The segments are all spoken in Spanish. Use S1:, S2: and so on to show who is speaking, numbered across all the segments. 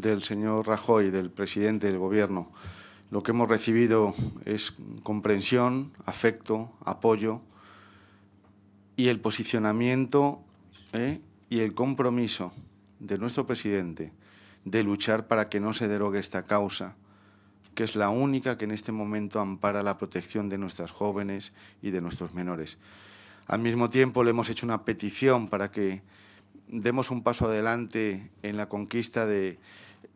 S1: del señor Rajoy, del presidente del gobierno. Lo que hemos recibido es comprensión, afecto, apoyo y el posicionamiento ¿eh? y el compromiso de nuestro presidente de luchar para que no se derogue esta causa, que es la única que en este momento ampara la protección de nuestras jóvenes y de nuestros menores. Al mismo tiempo le hemos hecho una petición para que demos un paso adelante en la conquista de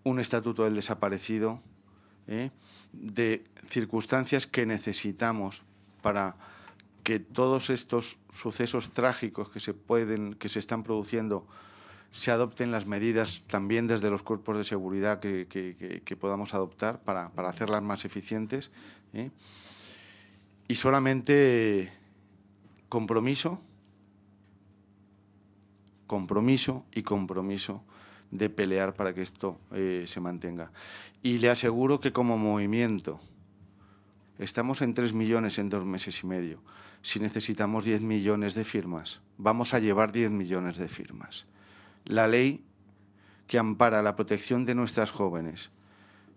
S1: un estatuto del desaparecido, ¿eh? de circunstancias que necesitamos para que todos estos sucesos trágicos que se pueden, que se están produciendo, se adopten las medidas también desde los cuerpos de seguridad que, podamos adoptar para, hacerlas más eficientes. ¿eh? Y solamente compromiso, compromiso y compromiso de pelear para que esto eh, se mantenga. Y le aseguro que como movimiento estamos en 3 millones en dos meses y medio. Si necesitamos 10 millones de firmas, vamos a llevar 10 millones de firmas. La ley que ampara la protección de nuestras jóvenes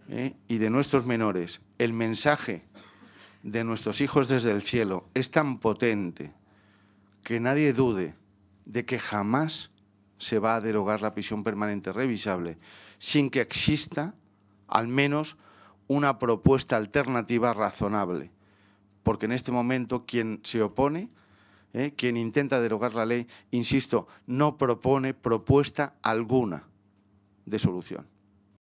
S1: eh, y de nuestros menores, el mensaje de nuestros hijos desde el cielo es tan potente que nadie dude de que jamás se va a derogar la prisión permanente revisable sin que exista al menos una propuesta alternativa razonable. Porque en este momento quien se opone, eh, quien intenta derogar la ley, insisto, no propone propuesta alguna de solución.